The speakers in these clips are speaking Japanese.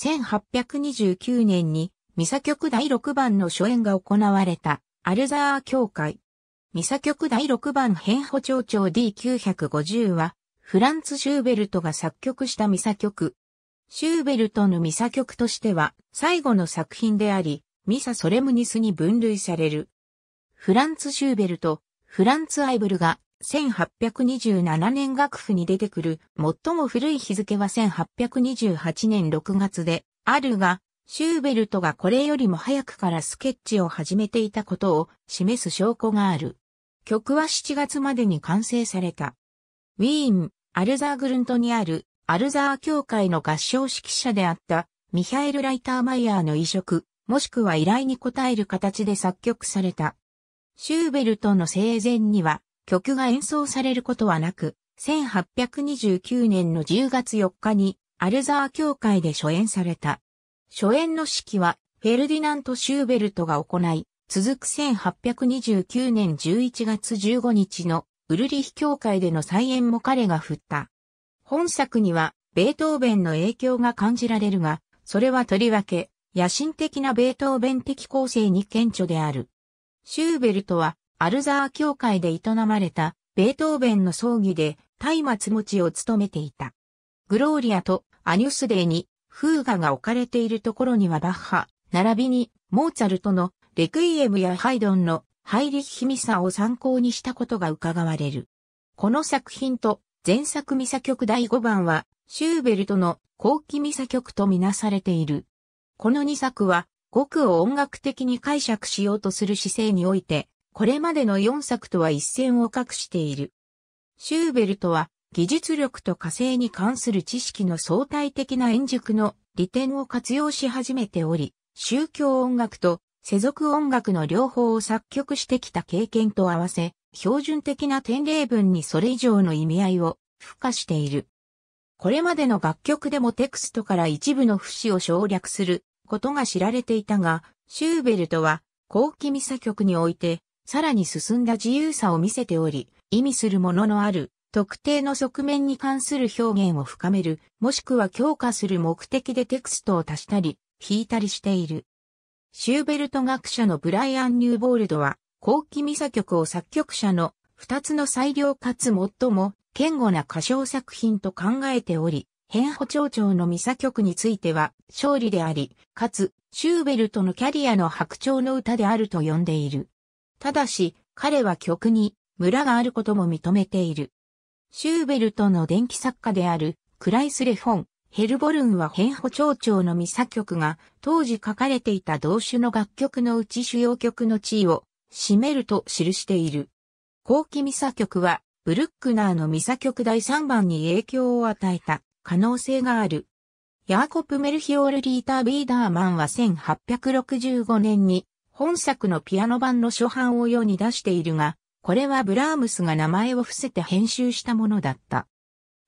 1829年に、ミサ曲第6番の初演が行われた、アルザー協会。ミサ曲第6番編補長長 D950 は、フランツ・シューベルトが作曲したミサ曲。シューベルトのミサ曲としては、最後の作品であり、ミサ・ソレムニスに分類される。フランツ・シューベルト、フランツ・アイブルが1827年楽譜に出てくる最も古い日付は1828年6月であるが、シューベルトがこれよりも早くからスケッチを始めていたことを示す証拠がある。曲は7月までに完成された。ウィーン、アルザーグルントにあるアルザー協会の合唱指揮者であったミハエル・ライターマイヤーの移植、もしくは依頼に応える形で作曲された。シューベルトの生前には、曲が演奏されることはなく、1829年の10月4日にアルザー教会で初演された。初演の式はフェルディナント・シューベルトが行い、続く1829年11月15日のウルリヒ教会での再演も彼が振った。本作にはベートーベンの影響が感じられるが、それはとりわけ野心的なベートーベン的構成に顕著である。シューベルトはアルザー教会で営まれたベートーベンの葬儀で松明持ちを務めていた。グローリアとアニュスデーに風画が置かれているところにはバッハ、並びにモーツァルトのレクイエムやハイドンのハイリッヒミサを参考にしたことが伺われる。この作品と前作ミサ曲第5番はシューベルトの後期ミサ曲とみなされている。この2作は語句を音楽的に解釈しようとする姿勢においてこれまでの4作とは一線を画している。シューベルトは技術力と火星に関する知識の相対的な円熟の利点を活用し始めており、宗教音楽と世俗音楽の両方を作曲してきた経験と合わせ、標準的な典例文にそれ以上の意味合いを付加している。これまでの楽曲でもテクストから一部の節を省略することが知られていたが、シューベルトは後期ミサ曲においてさらに進んだ自由さを見せており、意味するもののある、特定の側面に関する表現を深める、もしくは強化する目的でテクストを足したり、引いたりしている。シューベルト学者のブライアン・ニューボールドは、後期ミサ曲を作曲者の二つの最良かつ最も堅固な歌唱作品と考えており、変町長のミサ曲については勝利であり、かつシューベルトのキャリアの白鳥の歌であると呼んでいる。ただし、彼は曲に、村があることも認めている。シューベルトの電気作家である、クライス・レフォン、ヘルボルンは変歩長のミサ曲が、当時書かれていた同種の楽曲のうち主要曲の地位を、占めると記している。後期ミサ曲は、ブルックナーのミサ曲第3番に影響を与えた可能性がある。ヤーコプ・メルヒオール・リーター・ビーダーマンは1865年に本作のピアノ版の初版を世に出しているが、これはブラームスが名前を伏せて編集したものだった。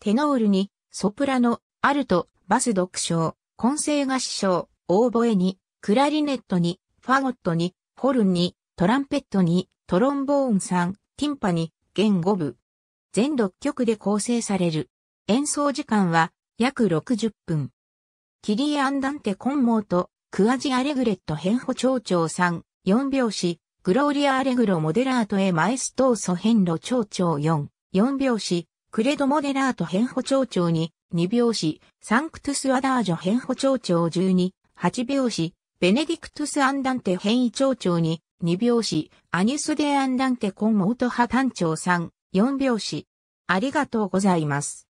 テノールに、ソプラノ、アルト、バス独唱、混声合唱、オーボエに、クラリネットに、ファゴットに、ホルンに、トランペットに、トロンボーン3、ティンパに、弦5部。全6曲で構成される。演奏時間は約60分。キリエ・アンダンテ・コンモーとクアジアレグレット変補長長3、4拍子、グローリアアレグロモデラートエマエストーソ変路長長4、4拍子、クレドモデラート変補長長2、2拍子、サンクトゥスアダージョ変補長長12、8拍子、ベネディクトゥスアンダンテ変異長長2、2拍子、アニスデアンダンテコンモート派単長3、4拍子。ありがとうございます。